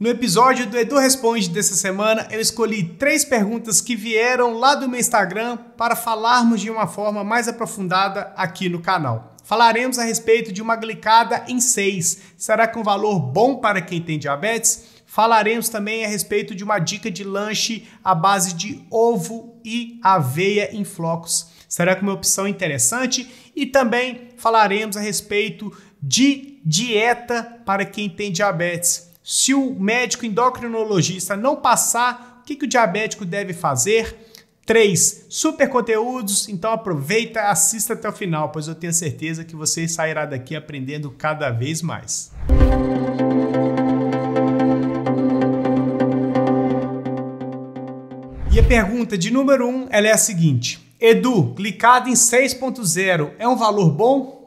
No episódio do Edu Responde dessa semana, eu escolhi três perguntas que vieram lá do meu Instagram para falarmos de uma forma mais aprofundada aqui no canal. Falaremos a respeito de uma glicada em 6. Será que é um valor bom para quem tem diabetes? Falaremos também a respeito de uma dica de lanche à base de ovo e aveia em flocos. Será que é uma opção interessante? E também falaremos a respeito de dieta para quem tem diabetes se o médico endocrinologista não passar, o que, que o diabético deve fazer? 3. Super conteúdos, então aproveita, assista até o final, pois eu tenho certeza que você sairá daqui aprendendo cada vez mais. E a pergunta de número 1, um, ela é a seguinte: Edu, glicada em 6.0 é um valor bom?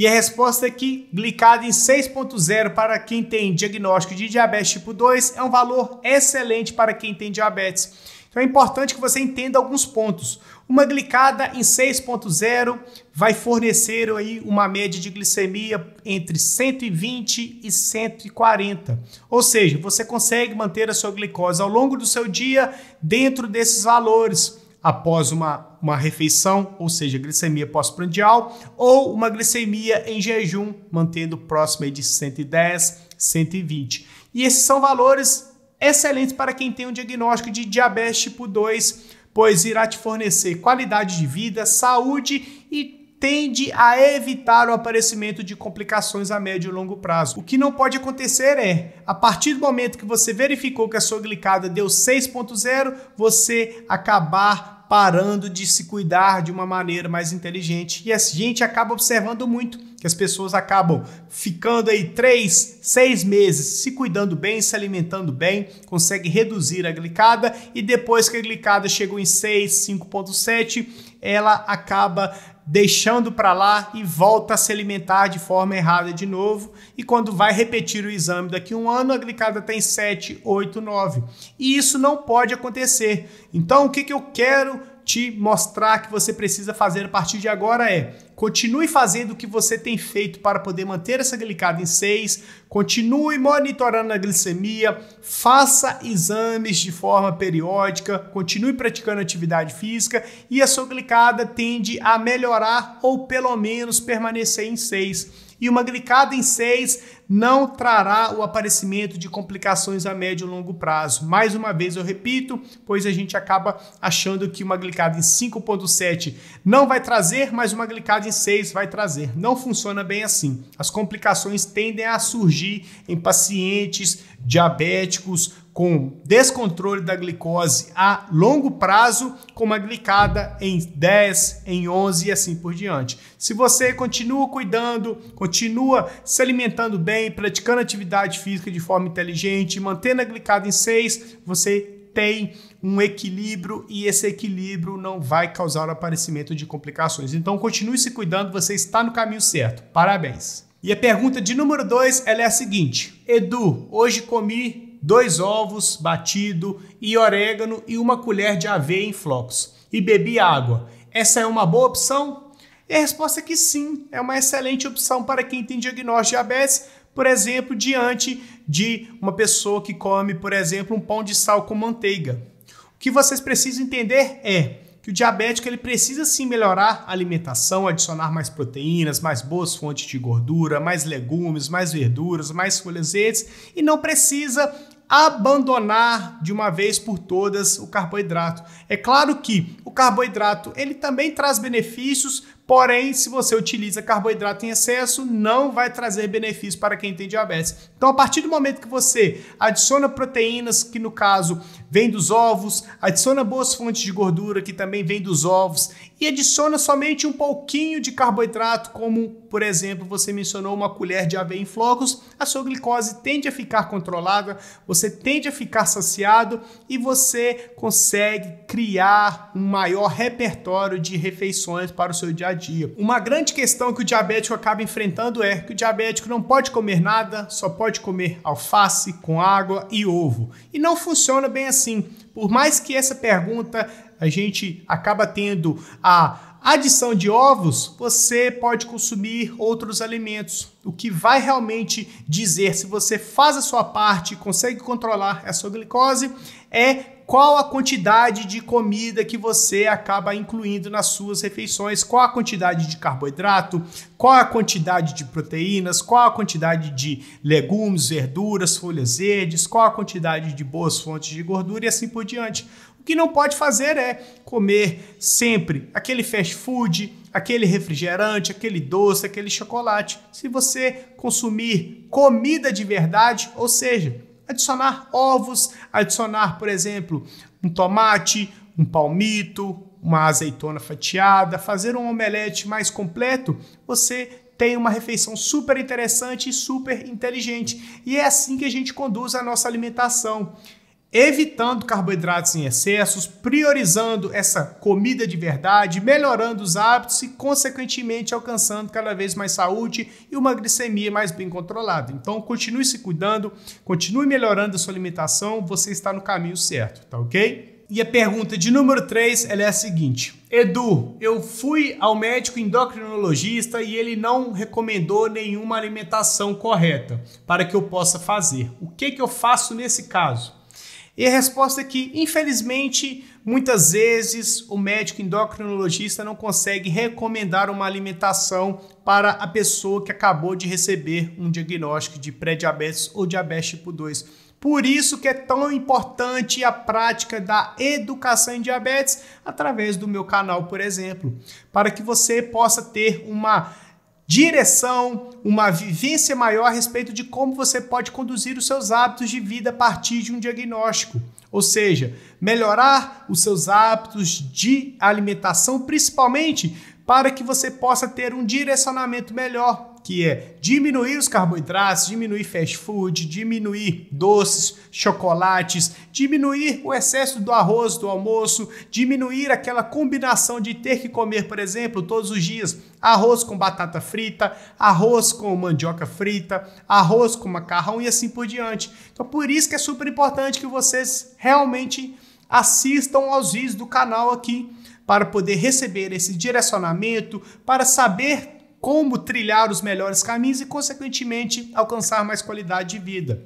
E a resposta é que glicada em 6.0 para quem tem diagnóstico de diabetes tipo 2 é um valor excelente para quem tem diabetes. Então é importante que você entenda alguns pontos. Uma glicada em 6.0 vai fornecer aí uma média de glicemia entre 120 e 140. Ou seja, você consegue manter a sua glicose ao longo do seu dia dentro desses valores após uma, uma refeição, ou seja, glicemia pós-prandial, ou uma glicemia em jejum, mantendo próximo de 110, 120. E esses são valores excelentes para quem tem um diagnóstico de diabetes tipo 2, pois irá te fornecer qualidade de vida, saúde e tende a evitar o aparecimento de complicações a médio e longo prazo. O que não pode acontecer é, a partir do momento que você verificou que a sua glicada deu 6.0, você acabar parando de se cuidar de uma maneira mais inteligente. E a gente acaba observando muito que as pessoas acabam ficando aí três, seis meses se cuidando bem, se alimentando bem, consegue reduzir a glicada e depois que a glicada chegou em 6, 5.7, ela acaba deixando para lá e volta a se alimentar de forma errada de novo. E quando vai repetir o exame daqui a um ano, a glicada tem 7, 8, 9. E isso não pode acontecer. Então, o que, que eu quero te mostrar que você precisa fazer a partir de agora é: continue fazendo o que você tem feito para poder manter essa glicada em 6, continue monitorando a glicemia, faça exames de forma periódica, continue praticando atividade física e a sua glicada tende a melhorar ou pelo menos permanecer em 6 e uma glicada em 6 não trará o aparecimento de complicações a médio e longo prazo. Mais uma vez eu repito, pois a gente acaba achando que uma glicada em 5.7 não vai trazer, mas uma glicada em 6 vai trazer. Não funciona bem assim. As complicações tendem a surgir em pacientes diabéticos com descontrole da glicose a longo prazo, com uma glicada em 10, em 11 e assim por diante. Se você continua cuidando, continua se alimentando bem, praticando atividade física de forma inteligente, mantendo a glicada em 6, você tem um equilíbrio e esse equilíbrio não vai causar o aparecimento de complicações. Então continue se cuidando, você está no caminho certo. Parabéns. E a pergunta de número 2, é a seguinte: Edu, hoje comi dois ovos batido e orégano e uma colher de aveia em flocos e bebi água. Essa é uma boa opção? E a resposta é que sim, é uma excelente opção para quem tem diagnóstico de diabetes, por exemplo, diante de uma pessoa que come, por exemplo, um pão de sal com manteiga. O que vocês precisam entender é que o diabético ele precisa sim melhorar a alimentação, adicionar mais proteínas, mais boas fontes de gordura, mais legumes, mais verduras, mais folhas verdes e não precisa abandonar de uma vez por todas o carboidrato. É claro que o carboidrato ele também traz benefícios Porém, se você utiliza carboidrato em excesso, não vai trazer benefício para quem tem diabetes. Então, a partir do momento que você adiciona proteínas, que no caso vem dos ovos, adiciona boas fontes de gordura, que também vem dos ovos, e adiciona somente um pouquinho de carboidrato, como por exemplo, você mencionou uma colher de aveia em flocos, a sua glicose tende a ficar controlada, você tende a ficar saciado e você consegue criar um maior repertório de refeições para o seu dia a dia. Uma grande questão que o diabético acaba enfrentando é que o diabético não pode comer nada, só pode comer alface com água e ovo. E não funciona bem assim. Por mais que essa pergunta a gente acaba tendo a adição de ovos, você pode consumir outros alimentos. O que vai realmente dizer se você faz a sua parte e consegue controlar a sua glicose é qual a quantidade de comida que você acaba incluindo nas suas refeições, qual a quantidade de carboidrato, qual a quantidade de proteínas, qual a quantidade de legumes, verduras, folhas verdes, qual a quantidade de boas fontes de gordura e assim por diante. O que não pode fazer é comer sempre aquele fast food, aquele refrigerante, aquele doce, aquele chocolate. Se você consumir comida de verdade, ou seja, adicionar ovos, adicionar, por exemplo, um tomate, um palmito, uma azeitona fatiada, fazer um omelete mais completo, você tem uma refeição super interessante e super inteligente. E é assim que a gente conduz a nossa alimentação evitando carboidratos em excessos, priorizando essa comida de verdade, melhorando os hábitos e, consequentemente, alcançando cada vez mais saúde e uma glicemia mais bem controlada. Então, continue se cuidando, continue melhorando a sua alimentação, você está no caminho certo, tá ok? E a pergunta de número 3 é a seguinte: Edu, eu fui ao médico endocrinologista e ele não recomendou nenhuma alimentação correta para que eu possa fazer. O que, que eu faço nesse caso? E a resposta é que, infelizmente, muitas vezes o médico endocrinologista não consegue recomendar uma alimentação para a pessoa que acabou de receber um diagnóstico de pré-diabetes ou diabetes tipo 2. Por isso que é tão importante a prática da educação em diabetes através do meu canal, por exemplo, para que você possa ter uma direção, uma vivência maior a respeito de como você pode conduzir os seus hábitos de vida a partir de um diagnóstico. Ou seja, melhorar os seus hábitos de alimentação, principalmente para que você possa ter um direcionamento melhor que é diminuir os carboidratos, diminuir fast food, diminuir doces, chocolates, diminuir o excesso do arroz do almoço, diminuir aquela combinação de ter que comer, por exemplo, todos os dias arroz com batata frita, arroz com mandioca frita, arroz com macarrão e assim por diante. Então, por isso que é super importante que vocês realmente assistam aos vídeos do canal aqui para poder receber esse direcionamento, para saber como trilhar os melhores caminhos e, consequentemente, alcançar mais qualidade de vida.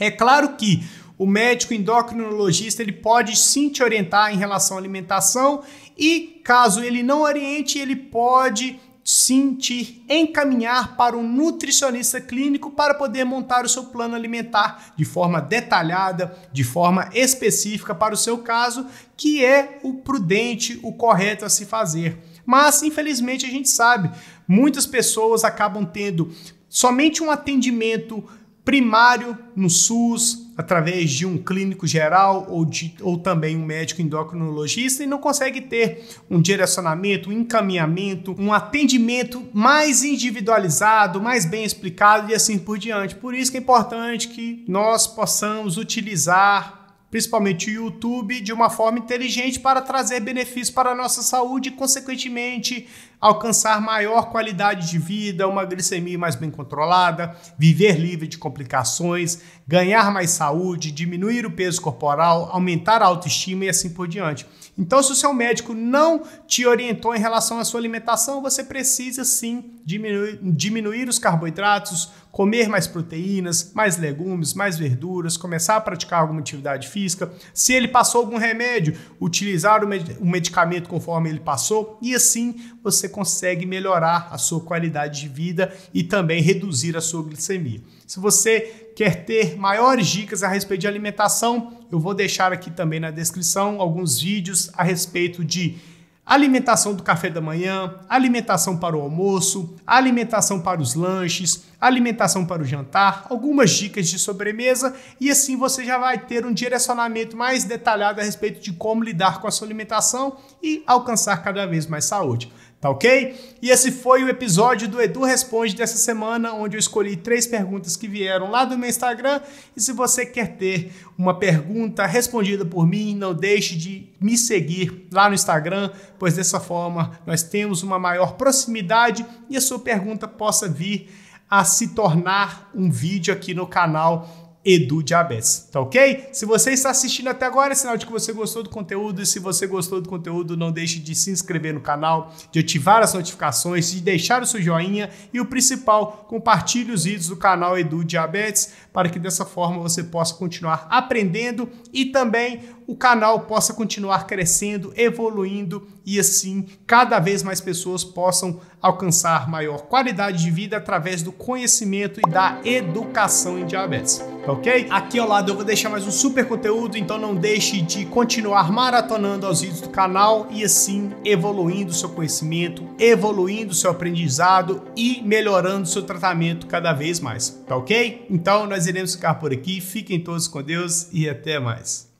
É claro que o médico endocrinologista ele pode sim te orientar em relação à alimentação e, caso ele não oriente, ele pode sim te encaminhar para um nutricionista clínico para poder montar o seu plano alimentar de forma detalhada, de forma específica para o seu caso, que é o prudente, o correto a se fazer. Mas, infelizmente, a gente sabe, Muitas pessoas acabam tendo somente um atendimento primário no SUS, através de um clínico geral ou, de, ou também um médico endocrinologista, e não consegue ter um direcionamento, um encaminhamento, um atendimento mais individualizado, mais bem explicado e assim por diante. Por isso que é importante que nós possamos utilizar principalmente o YouTube, de uma forma inteligente para trazer benefícios para a nossa saúde e, consequentemente, alcançar maior qualidade de vida, uma glicemia mais bem controlada, viver livre de complicações, ganhar mais saúde, diminuir o peso corporal, aumentar a autoestima e assim por diante. Então, se o seu médico não te orientou em relação à sua alimentação, você precisa sim diminuir, diminuir os carboidratos, comer mais proteínas, mais legumes, mais verduras, começar a praticar alguma atividade física física, se ele passou algum remédio, utilizar o medicamento conforme ele passou, e assim você consegue melhorar a sua qualidade de vida e também reduzir a sua glicemia. Se você quer ter maiores dicas a respeito de alimentação, eu vou deixar aqui também na descrição alguns vídeos a respeito de alimentação do café da manhã, alimentação para o almoço, alimentação para os lanches, alimentação para o jantar, algumas dicas de sobremesa e assim você já vai ter um direcionamento mais detalhado a respeito de como lidar com a sua alimentação e alcançar cada vez mais saúde. Tá ok? E esse foi o episódio do Edu Responde dessa semana, onde eu escolhi três perguntas que vieram lá do meu Instagram. E se você quer ter uma pergunta respondida por mim, não deixe de me seguir lá no Instagram, pois dessa forma nós temos uma maior proximidade e a sua pergunta possa vir a se tornar um vídeo aqui no canal Edu Diabetes, tá ok? Se você está assistindo até agora, é sinal de que você gostou do conteúdo. E se você gostou do conteúdo, não deixe de se inscrever no canal, de ativar as notificações, de deixar o seu joinha e o principal, compartilhe os vídeos do canal Edu Diabetes para que dessa forma você possa continuar aprendendo e também o canal possa continuar crescendo, evoluindo e assim cada vez mais pessoas possam alcançar maior qualidade de vida através do conhecimento e da educação em diabetes. Tá ok? Aqui ao lado eu vou deixar mais um super conteúdo, então não deixe de continuar maratonando os vídeos do canal e assim evoluindo seu conhecimento, evoluindo seu aprendizado e melhorando seu tratamento cada vez mais. Tá ok? Então nós iremos ficar por aqui. Fiquem todos com Deus e até mais.